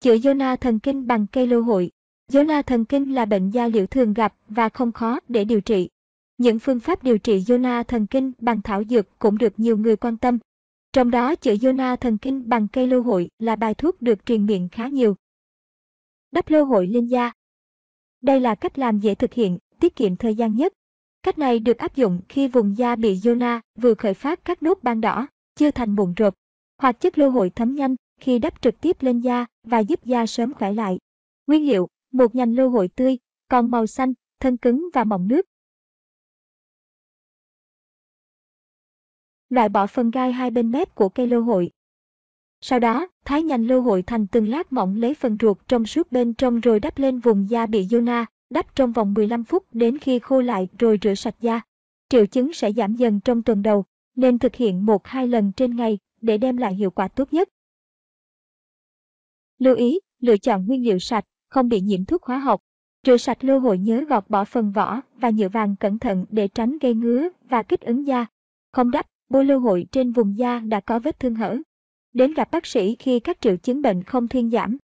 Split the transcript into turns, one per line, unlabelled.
Chữa zona thần kinh bằng cây lô hội. Zona thần kinh là bệnh da liễu thường gặp và không khó để điều trị. Những phương pháp điều trị zona thần kinh bằng thảo dược cũng được nhiều người quan tâm. Trong đó chữa zona thần kinh bằng cây lô hội là bài thuốc được truyền miệng khá nhiều. Đắp lô hội lên da. Đây là cách làm dễ thực hiện, tiết kiệm thời gian nhất. Cách này được áp dụng khi vùng da bị zona vừa khởi phát các nốt ban đỏ, chưa thành mụn rộp, hoặc chất lô hội thấm nhanh khi đắp trực tiếp lên da và giúp da sớm khỏe lại. Nguyên liệu, một nhành lô hội tươi, còn màu xanh, thân
cứng và mỏng nước. Loại
bỏ phần gai hai bên mép của cây lô hội. Sau đó, thái nhành lô hội thành từng lát mỏng lấy phần ruột trong suốt bên trong rồi đắp lên vùng da bị zona, đắp trong vòng 15 phút đến khi khô lại rồi rửa sạch da. Triệu chứng sẽ giảm dần trong tuần đầu, nên thực hiện 1-2 lần trên ngày để đem lại hiệu quả tốt nhất. Lưu ý, lựa chọn nguyên liệu sạch, không bị nhiễm thuốc hóa học. Rửa sạch lô hội nhớ gọt bỏ phần vỏ và nhựa vàng cẩn thận để tránh gây ngứa và kích ứng da. Không đắp, bôi lô hội trên vùng da đã có vết thương hở. Đến gặp bác sĩ khi các triệu chứng bệnh không thuyên giảm.